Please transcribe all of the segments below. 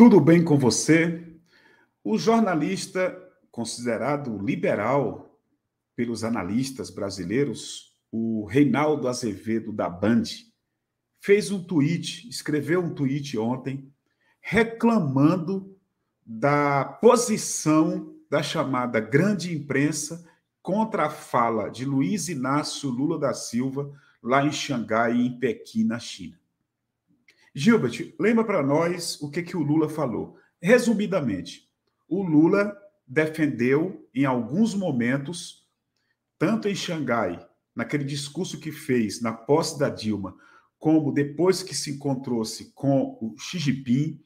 Tudo bem com você? O jornalista considerado liberal pelos analistas brasileiros, o Reinaldo Azevedo da Band, fez um tweet, escreveu um tweet ontem, reclamando da posição da chamada grande imprensa contra a fala de Luiz Inácio Lula da Silva lá em Xangai, em Pequim, na China. Gilbert, lembra para nós o que, que o Lula falou. Resumidamente, o Lula defendeu em alguns momentos, tanto em Xangai, naquele discurso que fez na posse da Dilma, como depois que se encontrou-se com o Xi Jinping,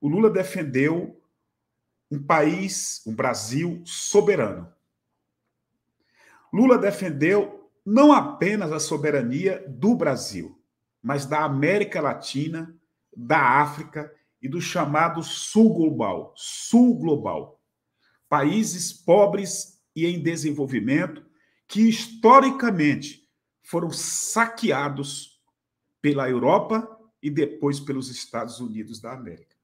o Lula defendeu um país, um Brasil soberano. Lula defendeu não apenas a soberania do Brasil, mas da América Latina, da África e do chamado Sul Global, Sul Global. Países pobres e em desenvolvimento que historicamente foram saqueados pela Europa e depois pelos Estados Unidos da América.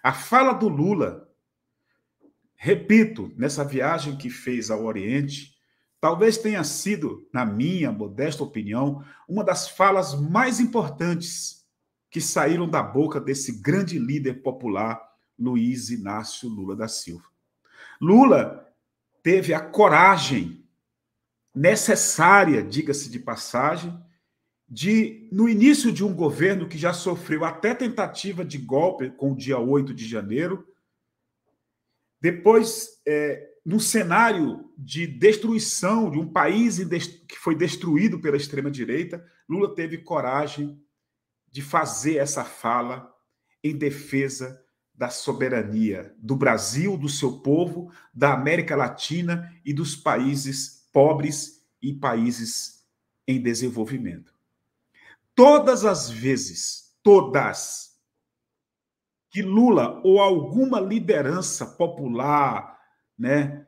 A fala do Lula, repito, nessa viagem que fez ao Oriente, Talvez tenha sido, na minha modesta opinião, uma das falas mais importantes que saíram da boca desse grande líder popular, Luiz Inácio Lula da Silva. Lula teve a coragem necessária, diga-se de passagem, de, no início de um governo que já sofreu até tentativa de golpe com o dia 8 de janeiro, depois é, no cenário de destruição de um país que foi destruído pela extrema-direita, Lula teve coragem de fazer essa fala em defesa da soberania do Brasil, do seu povo, da América Latina e dos países pobres e países em desenvolvimento. Todas as vezes, todas, que Lula ou alguma liderança popular, né,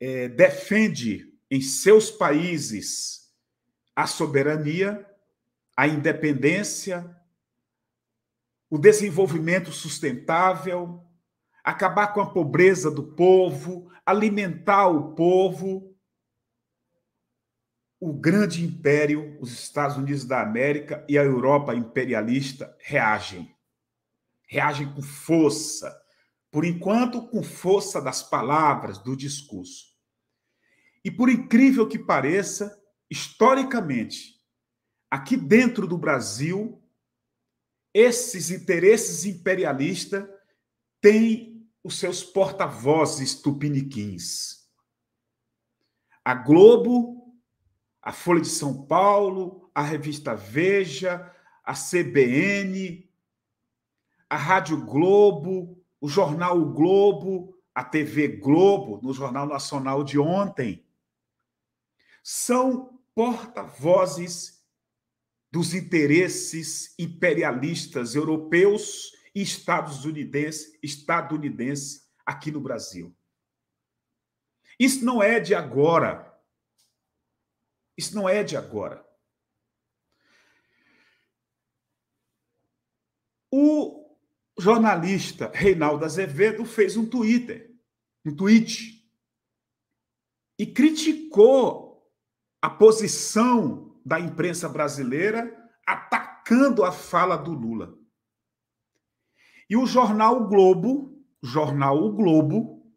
é, defende em seus países a soberania, a independência, o desenvolvimento sustentável, acabar com a pobreza do povo, alimentar o povo. O grande império, os Estados Unidos da América e a Europa imperialista reagem. Reagem com força, por enquanto com força das palavras, do discurso. E por incrível que pareça, historicamente, aqui dentro do Brasil, esses interesses imperialistas têm os seus porta-vozes tupiniquins. A Globo, a Folha de São Paulo, a revista Veja, a CBN, a Rádio Globo, o jornal o Globo, a TV Globo, no Jornal Nacional de ontem, são porta-vozes dos interesses imperialistas europeus e estadunidenses estadunidense aqui no Brasil. Isso não é de agora. Isso não é de agora. O jornalista Reinaldo Azevedo fez um Twitter, um tweet, e criticou a posição da imprensa brasileira atacando a fala do Lula. E o jornal o Globo, jornal O Globo,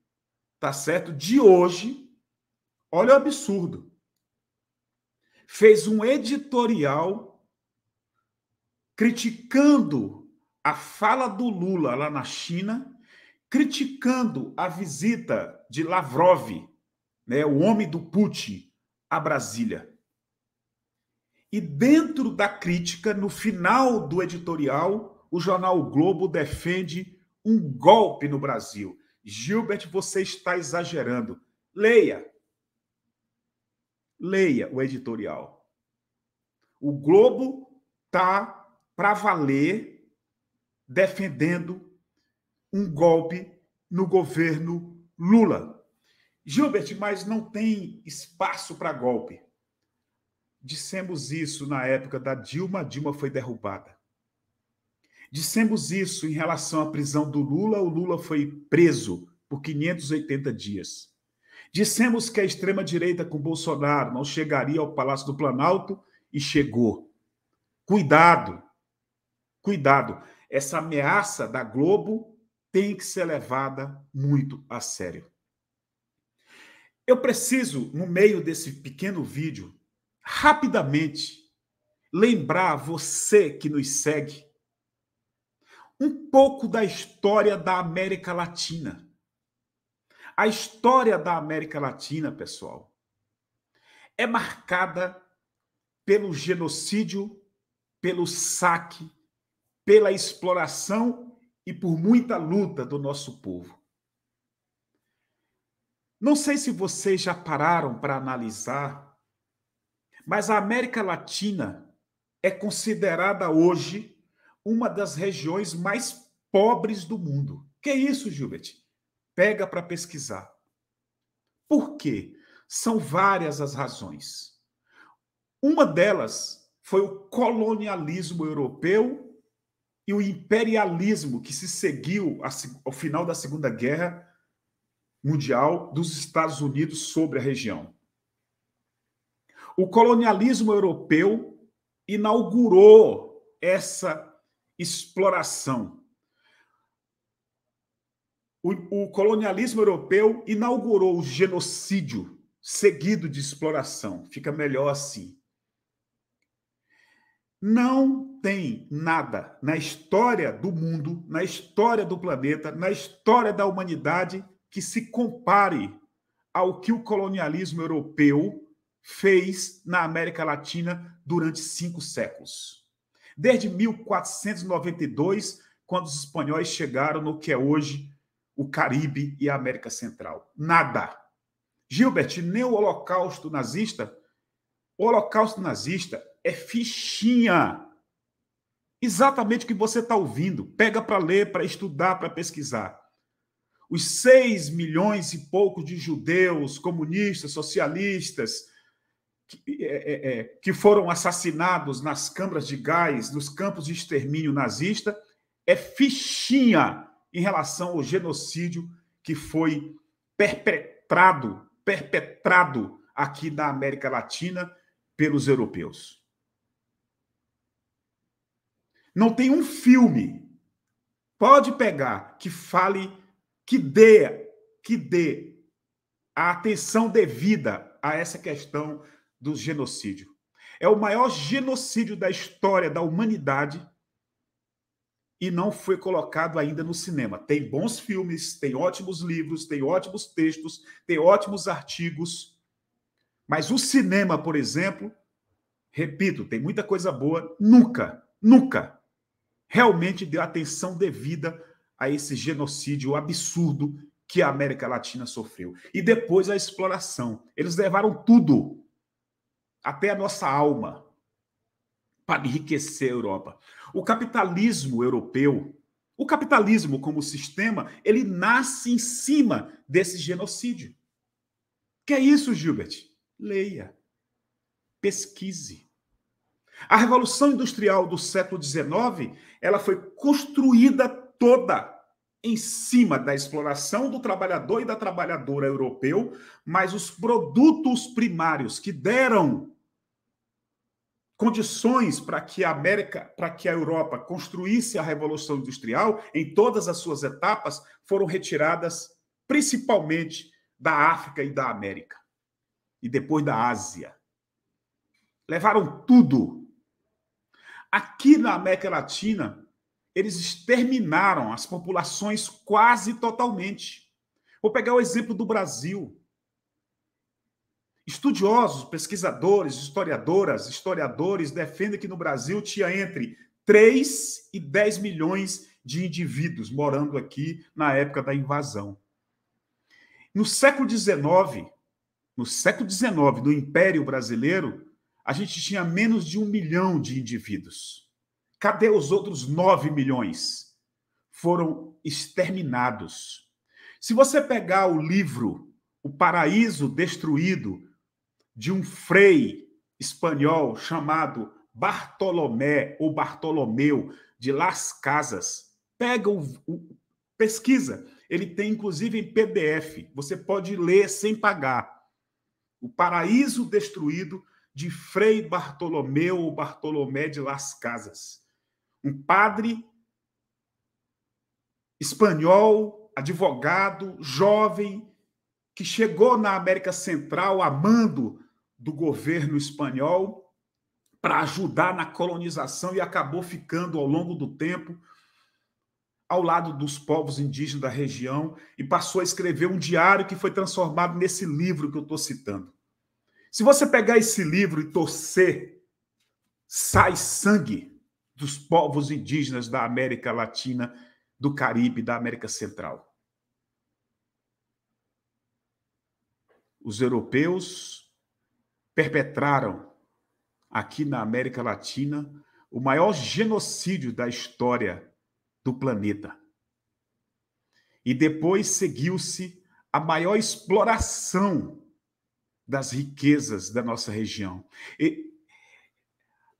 tá certo? De hoje, olha o absurdo. Fez um editorial criticando a fala do Lula lá na China, criticando a visita de Lavrov, né, o homem do Putin, a Brasília. E dentro da crítica, no final do editorial, o jornal o Globo defende um golpe no Brasil. Gilbert, você está exagerando. Leia. Leia o editorial. O Globo tá para valer defendendo um golpe no governo Lula. Gilbert, mas não tem espaço para golpe. Dissemos isso na época da Dilma, a Dilma foi derrubada. Dissemos isso em relação à prisão do Lula, o Lula foi preso por 580 dias. Dissemos que a extrema-direita com Bolsonaro não chegaria ao Palácio do Planalto e chegou. Cuidado, cuidado essa ameaça da Globo tem que ser levada muito a sério. Eu preciso, no meio desse pequeno vídeo, rapidamente lembrar você que nos segue um pouco da história da América Latina. A história da América Latina, pessoal, é marcada pelo genocídio, pelo saque pela exploração e por muita luta do nosso povo. Não sei se vocês já pararam para analisar, mas a América Latina é considerada hoje uma das regiões mais pobres do mundo. Que isso, Gilbert? Pega para pesquisar. Por quê? São várias as razões. Uma delas foi o colonialismo europeu e o imperialismo que se seguiu ao final da Segunda Guerra Mundial dos Estados Unidos sobre a região. O colonialismo europeu inaugurou essa exploração. O, o colonialismo europeu inaugurou o genocídio seguido de exploração. Fica melhor assim. Não tem nada na história do mundo, na história do planeta, na história da humanidade que se compare ao que o colonialismo europeu fez na América Latina durante cinco séculos. Desde 1492, quando os espanhóis chegaram no que é hoje o Caribe e a América Central. Nada. Gilbert, nem o Holocausto nazista. O Holocausto nazista é fichinha. Exatamente o que você está ouvindo. Pega para ler, para estudar, para pesquisar. Os seis milhões e poucos de judeus, comunistas, socialistas, que, é, é, é, que foram assassinados nas câmaras de gás, nos campos de extermínio nazista, é fichinha em relação ao genocídio que foi perpetrado, perpetrado aqui na América Latina pelos europeus. Não tem um filme, pode pegar, que fale, que dê, que dê a atenção devida a essa questão do genocídio. É o maior genocídio da história da humanidade e não foi colocado ainda no cinema. Tem bons filmes, tem ótimos livros, tem ótimos textos, tem ótimos artigos. Mas o cinema, por exemplo, repito, tem muita coisa boa, nunca, nunca realmente deu atenção devida a esse genocídio absurdo que a América Latina sofreu. E depois a exploração. Eles levaram tudo, até a nossa alma, para enriquecer a Europa. O capitalismo europeu, o capitalismo como sistema, ele nasce em cima desse genocídio. Que é isso, Gilbert? Leia, pesquise, a Revolução Industrial do século XIX, ela foi construída toda em cima da exploração do trabalhador e da trabalhadora europeu, mas os produtos primários que deram condições para que a América, para que a Europa construísse a revolução industrial em todas as suas etapas foram retiradas principalmente da África e da América e depois da Ásia. Levaram tudo Aqui na América Latina, eles exterminaram as populações quase totalmente. Vou pegar o exemplo do Brasil. Estudiosos, pesquisadores, historiadoras, historiadores defendem que no Brasil tinha entre 3 e 10 milhões de indivíduos morando aqui na época da invasão. No século XIX, no século XIX, no Império Brasileiro, a gente tinha menos de um milhão de indivíduos. Cadê os outros 9 milhões? Foram exterminados. Se você pegar o livro O Paraíso Destruído, de um frei espanhol chamado Bartolomé ou Bartolomeu de Las Casas, pega o, o pesquisa. Ele tem inclusive em PDF. Você pode ler sem pagar. O Paraíso Destruído de Frei Bartolomeu ou Bartolomé de Las Casas, um padre espanhol, advogado, jovem, que chegou na América Central amando do governo espanhol para ajudar na colonização e acabou ficando ao longo do tempo ao lado dos povos indígenas da região e passou a escrever um diário que foi transformado nesse livro que eu estou citando. Se você pegar esse livro e torcer, sai sangue dos povos indígenas da América Latina, do Caribe, da América Central. Os europeus perpetraram aqui na América Latina o maior genocídio da história do planeta. E depois seguiu-se a maior exploração das riquezas da nossa região. E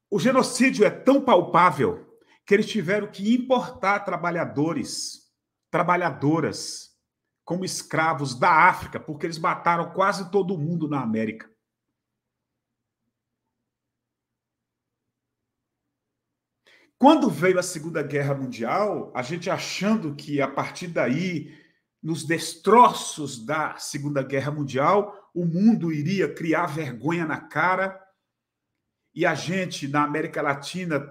o genocídio é tão palpável que eles tiveram que importar trabalhadores, trabalhadoras, como escravos da África, porque eles mataram quase todo mundo na América. Quando veio a Segunda Guerra Mundial, a gente achando que a partir daí, nos destroços da Segunda Guerra Mundial, o mundo iria criar vergonha na cara e a gente, na América Latina,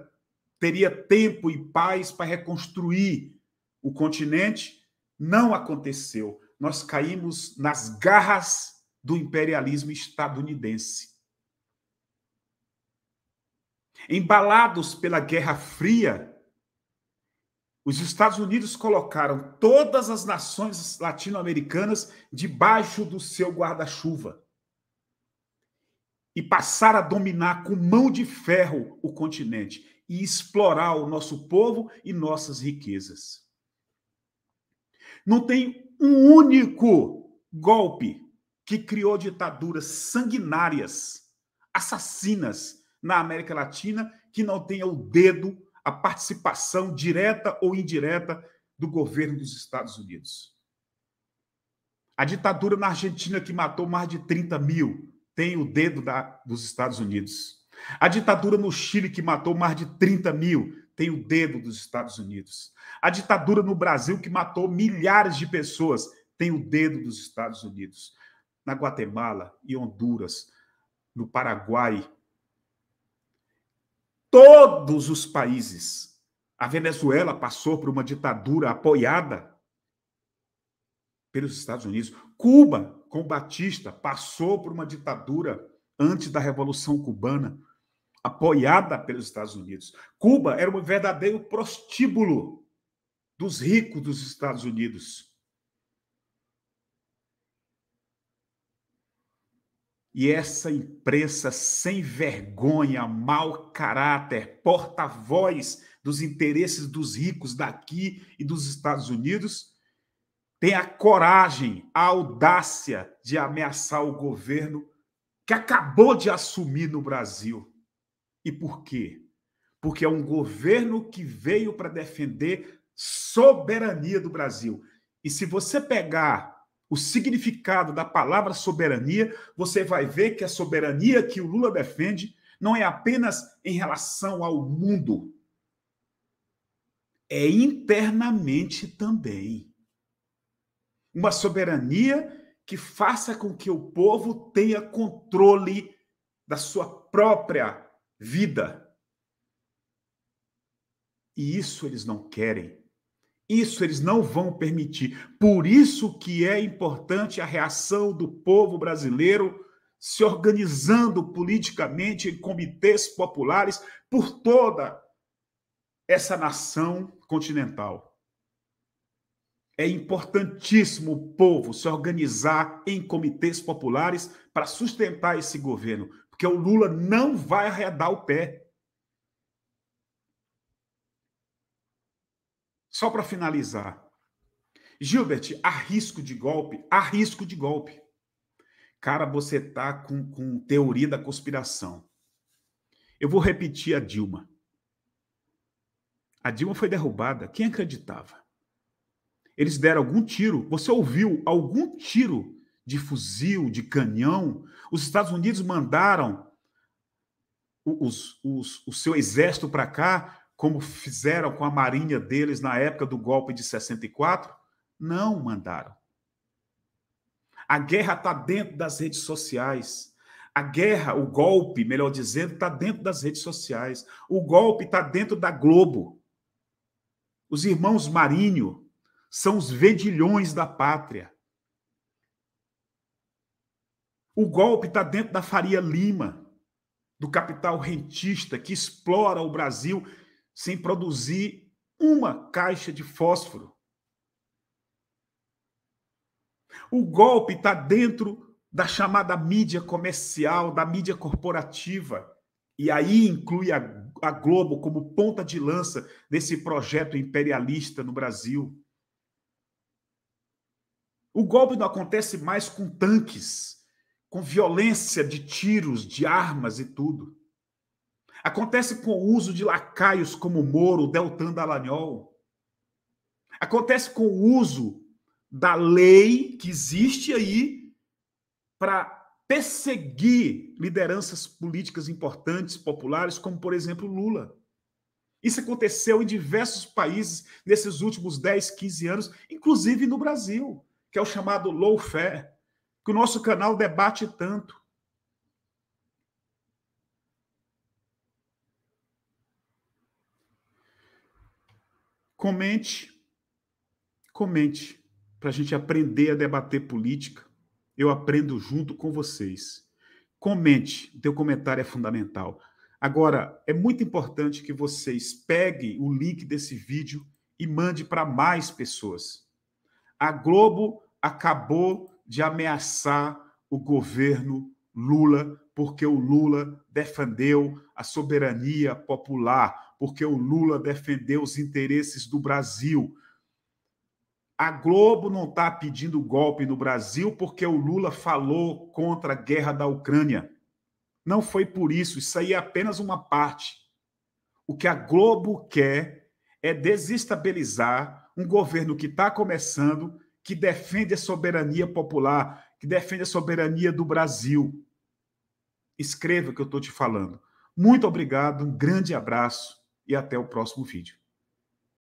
teria tempo e paz para reconstruir o continente. Não aconteceu. Nós caímos nas garras do imperialismo estadunidense. Embalados pela Guerra Fria, os Estados Unidos colocaram todas as nações latino-americanas debaixo do seu guarda-chuva e passar a dominar com mão de ferro o continente e explorar o nosso povo e nossas riquezas. Não tem um único golpe que criou ditaduras sanguinárias, assassinas na América Latina que não tenha o dedo a participação direta ou indireta do governo dos Estados Unidos. A ditadura na Argentina, que matou mais de 30 mil, tem o dedo da, dos Estados Unidos. A ditadura no Chile, que matou mais de 30 mil, tem o dedo dos Estados Unidos. A ditadura no Brasil, que matou milhares de pessoas, tem o dedo dos Estados Unidos. Na Guatemala e Honduras, no Paraguai todos os países. A Venezuela passou por uma ditadura apoiada pelos Estados Unidos. Cuba, com Batista, passou por uma ditadura antes da Revolução Cubana, apoiada pelos Estados Unidos. Cuba era um verdadeiro prostíbulo dos ricos dos Estados Unidos. E essa imprensa sem vergonha, mau caráter, porta-voz dos interesses dos ricos daqui e dos Estados Unidos, tem a coragem, a audácia de ameaçar o governo que acabou de assumir no Brasil. E por quê? Porque é um governo que veio para defender soberania do Brasil. E se você pegar o significado da palavra soberania, você vai ver que a soberania que o Lula defende não é apenas em relação ao mundo, é internamente também. Uma soberania que faça com que o povo tenha controle da sua própria vida. E isso eles não querem. Isso eles não vão permitir. Por isso que é importante a reação do povo brasileiro se organizando politicamente em comitês populares por toda essa nação continental. É importantíssimo o povo se organizar em comitês populares para sustentar esse governo, porque o Lula não vai arredar o pé. Só para finalizar. Gilbert, há risco de golpe? Há risco de golpe. Cara, você tá com, com teoria da conspiração. Eu vou repetir a Dilma. A Dilma foi derrubada. Quem acreditava? Eles deram algum tiro. Você ouviu algum tiro de fuzil, de canhão? Os Estados Unidos mandaram os, os, o seu exército para cá como fizeram com a marinha deles na época do golpe de 64? Não mandaram. A guerra está dentro das redes sociais. A guerra, o golpe, melhor dizendo, está dentro das redes sociais. O golpe está dentro da Globo. Os irmãos Marinho são os vendilhões da pátria. O golpe está dentro da Faria Lima, do capital rentista que explora o Brasil sem produzir uma caixa de fósforo. O golpe está dentro da chamada mídia comercial, da mídia corporativa. E aí inclui a, a Globo como ponta de lança desse projeto imperialista no Brasil. O golpe não acontece mais com tanques, com violência de tiros, de armas e tudo. Acontece com o uso de lacaios como Moro, Deltan Dallagnol. Acontece com o uso da lei que existe aí para perseguir lideranças políticas importantes, populares, como, por exemplo, Lula. Isso aconteceu em diversos países nesses últimos 10, 15 anos, inclusive no Brasil, que é o chamado low fare, que o nosso canal debate tanto. Comente, comente, para a gente aprender a debater política. Eu aprendo junto com vocês. Comente, o teu comentário é fundamental. Agora, é muito importante que vocês peguem o link desse vídeo e mande para mais pessoas. A Globo acabou de ameaçar o governo Lula porque o Lula defendeu a soberania popular, porque o Lula defendeu os interesses do Brasil. A Globo não está pedindo golpe no Brasil porque o Lula falou contra a guerra da Ucrânia. Não foi por isso, isso aí é apenas uma parte. O que a Globo quer é desestabilizar um governo que está começando, que defende a soberania popular, que defende a soberania do Brasil escreva o que eu estou te falando. Muito obrigado, um grande abraço e até o próximo vídeo.